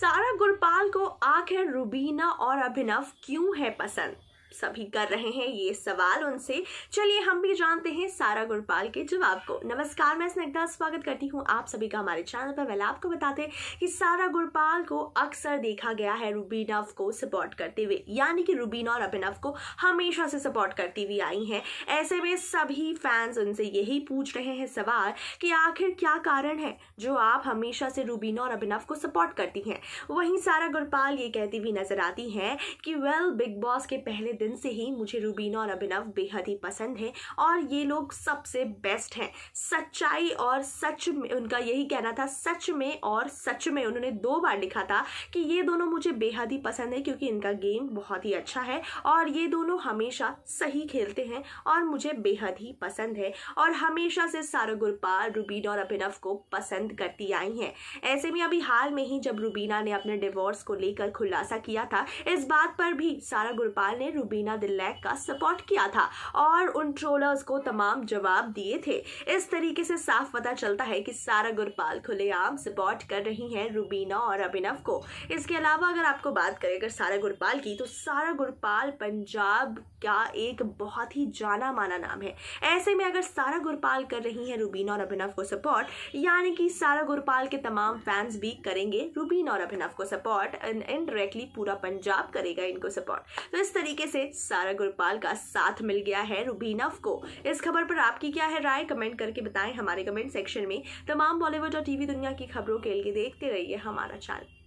सारा गुरपाल को आखिर रुबीना और अभिनव क्यों है पसंद सभी कर रहे हैं ये सवाल उनसे चलिए हम भी जानते हैं सारा गुरपाल के जवाब को नमस्कार मैं स्नग्धा स्वागत करती हूँ आप सभी का हमारे चैनल पर पहले आपको बताते कि सारा गुरपाल को अक्सर देखा गया है रूबीनव को सपोर्ट करते हुए यानी कि रूबीना और अभिनव को हमेशा से सपोर्ट करती हुई आई हैं ऐसे में सभी फैंस उनसे यही पूछ रहे हैं सवाल कि आखिर क्या कारण है जो आप हमेशा से रूबीना और अभिनव को सपोर्ट करती हैं वहीं सारा गुरपाल ये कहती हुई नजर आती है कि वेल बिग बॉस के पहले दिन से ही मुझे रूबीना और अभिनव बेहद ही पसंद है और ये लोग सबसे बेस्ट हैं सच्चाई और सच में उनका यही कहना था सच में और सच में उन्होंने दो बार लिखा था कि ये दोनों मुझे बेहद ही पसंद है क्योंकि इनका गेम बहुत ही अच्छा है और ये दोनों हमेशा सही खेलते हैं और मुझे बेहद ही पसंद है और हमेशा से सारा गुरपाल रूबीना और अभिनव को पसंद करती आई हैं ऐसे में अभी हाल में ही जब रूबीना ने अपने डिवोर्स को लेकर खुलासा किया था इस बात पर भी सारा गुरपाल ने रूबीना दिल्लैक का सपोर्ट किया था और उन ट्रोलर्स को तमाम जवाब दिए थे इस तरीके से साफ पता चलता है कि सारा गुरपाल खुलेआम सपोर्ट कर रही हैं रूबीना और अभिनव को इसके अलावा अगर आपको बात करें अगर सारा गुरपाल की तो सारा गुरपाल पंजाब का एक बहुत ही जाना माना नाम है ऐसे में अगर सारा गुरपाल कर रही हैं रूबीना और अभिनव को सपोर्ट यानी कि सारा गुरपाल के तमाम फैंस भी करेंगे रूबीना और अभिनव को सपोर्ट इनडायरेक्टली पूरा पंजाब करेगा इनको सपोर्ट तो इस तरीके से सारा गुरपाल का साथ मिल गया है रूबीनफ को इस खबर पर आपकी क्या है राय कमेंट करके बताएं हमारे कमेंट सेक्शन में तमाम बॉलीवुड और टीवी दुनिया की खबरों के लिए देखते रहिए हमारा चैनल